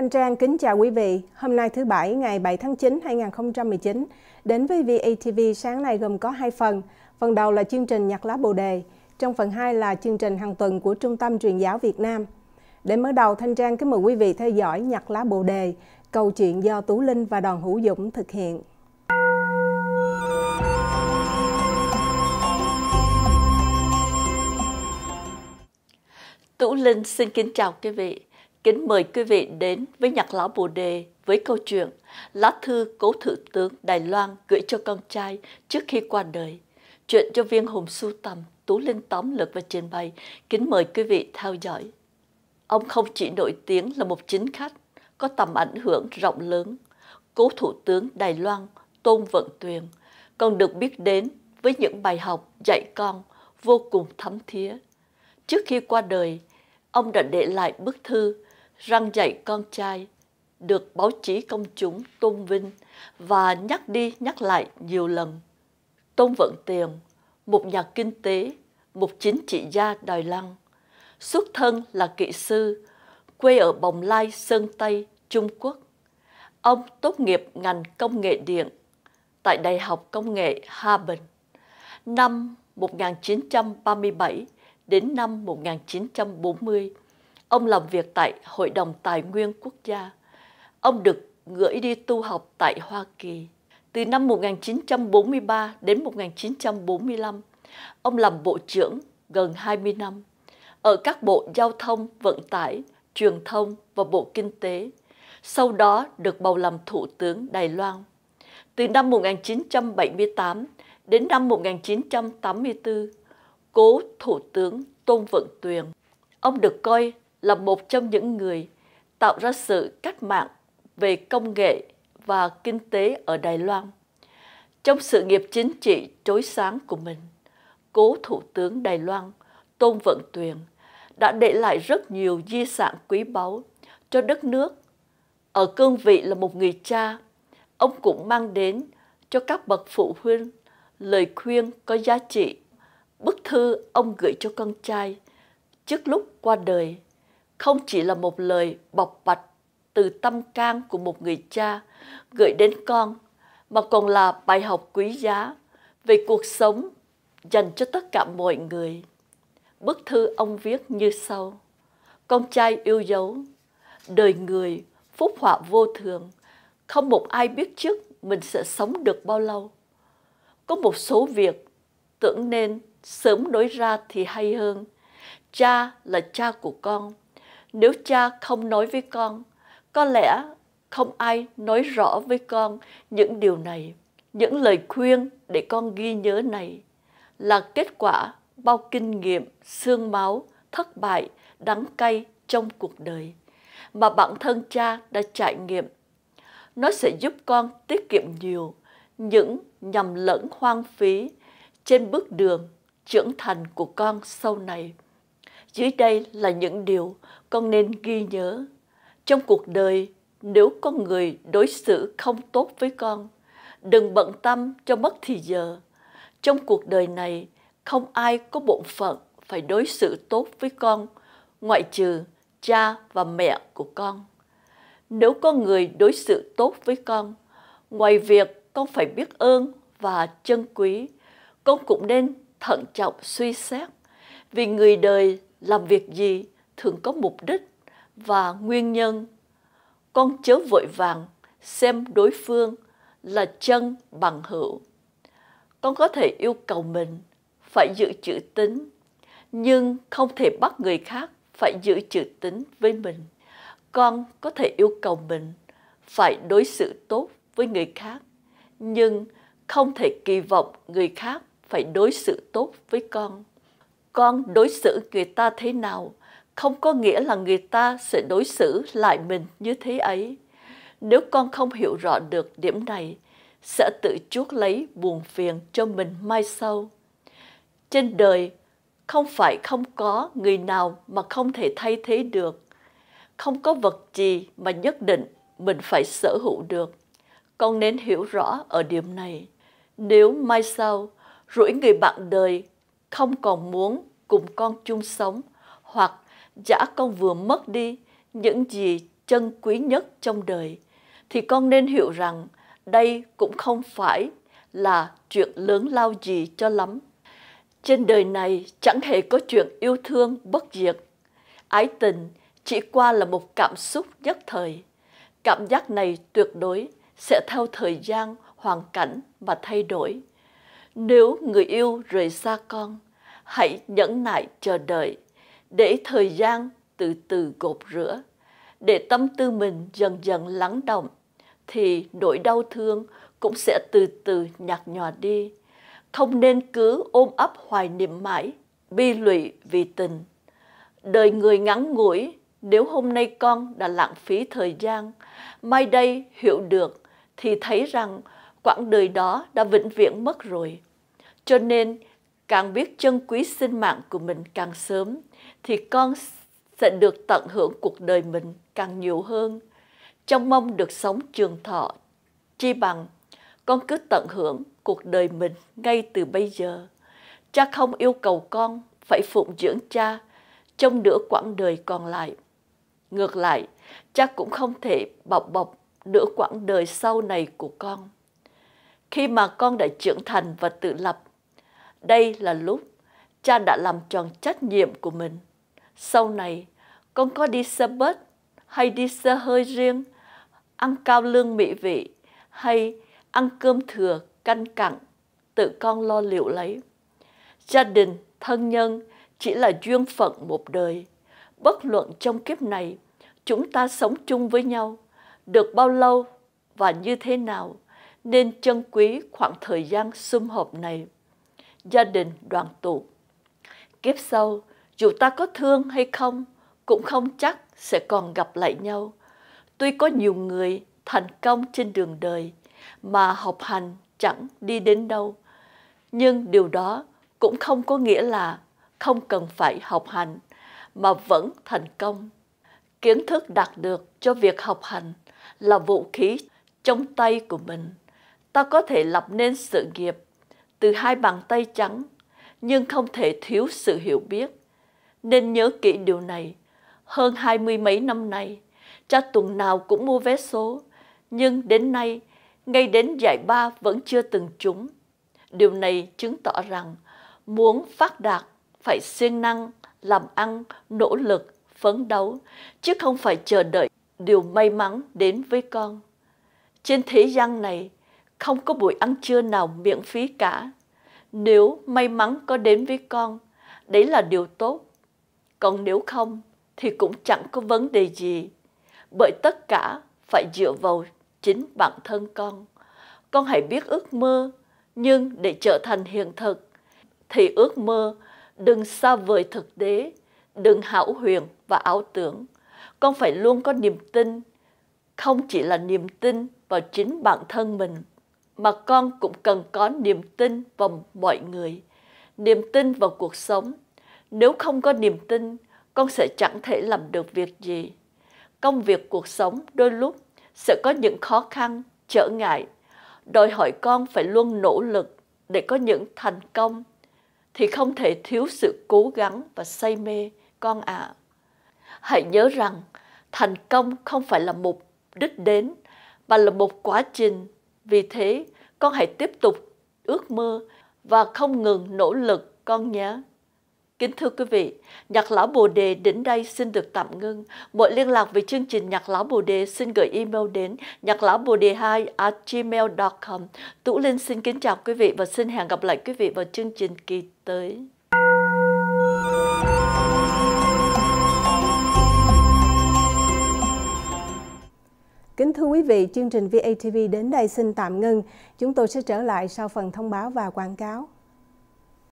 Thanh Trang kính chào quý vị. Hôm nay thứ Bảy ngày 7 tháng 9 2019 đến với VATV sáng nay gồm có hai phần. Phần đầu là chương trình Nhặt lá Bồ Đề, trong phần 2 là chương trình hàng tuần của Trung tâm Truyền giáo Việt Nam. Để mở đầu, Thanh Trang kính mời quý vị theo dõi Nhặt lá Bồ Đề, câu chuyện do Tú Linh và đoàn Hữu Dũng thực hiện. Tú Linh xin kính chào quý vị. Kính mời quý vị đến với nhạc lão Bồ Đề với câu chuyện Lá thư cố thủ tướng Đài Loan gửi cho con trai trước khi qua đời. Chuyện cho viên hùng sưu tầm, Tú Linh tóm lược và trình bày. Kính mời quý vị theo dõi. Ông không chỉ nổi tiếng là một chính khách, có tầm ảnh hưởng rộng lớn. Cố thủ tướng Đài Loan Tôn Vận Tuyền còn được biết đến với những bài học dạy con vô cùng thấm thía. Trước khi qua đời, ông đã để lại bức thư răng dạy con trai được báo chí công chúng tôn vinh và nhắc đi nhắc lại nhiều lần. Tôn Vận Tiềm, một nhà kinh tế, một chính trị gia Đài lăng, xuất thân là kỹ sư, quê ở Bồng Lai, Sơn Tây, Trung Quốc. Ông tốt nghiệp ngành công nghệ điện tại Đại học Công nghệ Hà Bình. Năm 1937 đến năm 1940, Ông làm việc tại Hội đồng Tài nguyên Quốc gia. Ông được gửi đi tu học tại Hoa Kỳ. Từ năm 1943 đến 1945, ông làm bộ trưởng gần 20 năm ở các bộ giao thông, vận tải, truyền thông và bộ kinh tế. Sau đó được bầu làm thủ tướng Đài Loan. Từ năm 1978 đến năm 1984, cố thủ tướng Tôn Vận Tuyền. Ông được coi là một trong những người tạo ra sự cách mạng về công nghệ và kinh tế ở Đài Loan. Trong sự nghiệp chính trị trối sáng của mình, cố Thủ tướng Đài Loan Tôn Vận Tuyền đã để lại rất nhiều di sản quý báu cho đất nước. Ở cương vị là một người cha, ông cũng mang đến cho các bậc phụ huynh lời khuyên có giá trị. Bức thư ông gửi cho con trai trước lúc qua đời không chỉ là một lời bộc bạch từ tâm can của một người cha gửi đến con mà còn là bài học quý giá về cuộc sống dành cho tất cả mọi người. Bức thư ông viết như sau. Con trai yêu dấu, đời người, phúc họa vô thường, không một ai biết trước mình sẽ sống được bao lâu. Có một số việc tưởng nên sớm nói ra thì hay hơn. Cha là cha của con, nếu cha không nói với con, có lẽ không ai nói rõ với con những điều này. Những lời khuyên để con ghi nhớ này là kết quả bao kinh nghiệm, xương máu, thất bại, đắng cay trong cuộc đời mà bản thân cha đã trải nghiệm. Nó sẽ giúp con tiết kiệm nhiều những nhầm lẫn hoang phí trên bước đường trưởng thành của con sau này. Dưới đây là những điều con nên ghi nhớ. Trong cuộc đời, nếu có người đối xử không tốt với con, đừng bận tâm cho mất thì giờ. Trong cuộc đời này, không ai có bổn phận phải đối xử tốt với con, ngoại trừ cha và mẹ của con. Nếu có người đối xử tốt với con, ngoài việc con phải biết ơn và trân quý, con cũng nên thận trọng suy xét vì người đời làm việc gì thường có mục đích và nguyên nhân con chớ vội vàng xem đối phương là chân bằng hữu con có thể yêu cầu mình phải giữ chữ tín nhưng không thể bắt người khác phải giữ chữ tín với mình con có thể yêu cầu mình phải đối xử tốt với người khác nhưng không thể kỳ vọng người khác phải đối xử tốt với con con đối xử người ta thế nào không có nghĩa là người ta sẽ đối xử lại mình như thế ấy. Nếu con không hiểu rõ được điểm này, sẽ tự chuốc lấy buồn phiền cho mình mai sau. Trên đời, không phải không có người nào mà không thể thay thế được. Không có vật gì mà nhất định mình phải sở hữu được. Con nên hiểu rõ ở điểm này. Nếu mai sau, rủi người bạn đời không còn muốn cùng con chung sống hoặc giả con vừa mất đi những gì chân quý nhất trong đời thì con nên hiểu rằng đây cũng không phải là chuyện lớn lao gì cho lắm. Trên đời này chẳng hề có chuyện yêu thương bất diệt. Ái tình chỉ qua là một cảm xúc nhất thời. Cảm giác này tuyệt đối sẽ theo thời gian, hoàn cảnh mà thay đổi. Nếu người yêu rời xa con, hãy nhẫn nại chờ đợi, để thời gian từ từ gột rửa, để tâm tư mình dần dần lắng động, thì nỗi đau thương cũng sẽ từ từ nhạt nhòa đi. Không nên cứ ôm ấp hoài niệm mãi, bi lụy vì tình. Đời người ngắn ngủi, nếu hôm nay con đã lãng phí thời gian, mai đây hiểu được thì thấy rằng quãng đời đó đã vĩnh viễn mất rồi. Cho nên, càng biết trân quý sinh mạng của mình càng sớm, thì con sẽ được tận hưởng cuộc đời mình càng nhiều hơn. Trong mong được sống trường thọ, chi bằng con cứ tận hưởng cuộc đời mình ngay từ bây giờ. Cha không yêu cầu con phải phụng dưỡng cha trong nửa quãng đời còn lại. Ngược lại, cha cũng không thể bọc bọc nửa quãng đời sau này của con. Khi mà con đã trưởng thành và tự lập, đây là lúc cha đã làm tròn trách nhiệm của mình. Sau này, con có đi xe bớt hay đi xe hơi riêng, ăn cao lương mỹ vị hay ăn cơm thừa canh cặn, tự con lo liệu lấy. Gia đình, thân nhân chỉ là duyên phận một đời. Bất luận trong kiếp này, chúng ta sống chung với nhau, được bao lâu và như thế nào, nên trân quý khoảng thời gian sum họp này. Gia đình đoàn tụ. Kiếp sau, dù ta có thương hay không, cũng không chắc sẽ còn gặp lại nhau. Tuy có nhiều người thành công trên đường đời, mà học hành chẳng đi đến đâu. Nhưng điều đó cũng không có nghĩa là không cần phải học hành mà vẫn thành công. Kiến thức đạt được cho việc học hành là vũ khí trong tay của mình ta có thể lập nên sự nghiệp từ hai bàn tay trắng nhưng không thể thiếu sự hiểu biết nên nhớ kỹ điều này hơn hai mươi mấy năm nay cha tuần nào cũng mua vé số nhưng đến nay ngay đến giải ba vẫn chưa từng trúng điều này chứng tỏ rằng muốn phát đạt phải siêng năng làm ăn nỗ lực phấn đấu chứ không phải chờ đợi điều may mắn đến với con trên thế gian này không có buổi ăn trưa nào miễn phí cả. Nếu may mắn có đến với con, đấy là điều tốt. Còn nếu không, thì cũng chẳng có vấn đề gì. Bởi tất cả phải dựa vào chính bản thân con. Con hãy biết ước mơ, nhưng để trở thành hiện thực, thì ước mơ đừng xa vời thực tế, đừng hão huyền và ảo tưởng. Con phải luôn có niềm tin, không chỉ là niềm tin vào chính bản thân mình mà con cũng cần có niềm tin vào mọi người, niềm tin vào cuộc sống. Nếu không có niềm tin, con sẽ chẳng thể làm được việc gì. Công việc cuộc sống đôi lúc sẽ có những khó khăn, trở ngại, đòi hỏi con phải luôn nỗ lực để có những thành công thì không thể thiếu sự cố gắng và say mê con ạ. À. Hãy nhớ rằng thành công không phải là mục đích đến mà là một quá trình vì thế, con hãy tiếp tục ước mơ và không ngừng nỗ lực con nhé. Kính thưa quý vị, Nhạc Lão Bồ Đề đến đây xin được tạm ngưng. Mọi liên lạc về chương trình Nhạc Lão Bồ Đề xin gửi email đến nhạc lão bồ đề 2 gmail.com. Tú Linh xin kính chào quý vị và xin hẹn gặp lại quý vị vào chương trình kỳ tới. Kính thưa quý vị, chương trình VATV đến đây xin tạm ngưng. Chúng tôi sẽ trở lại sau phần thông báo và quảng cáo.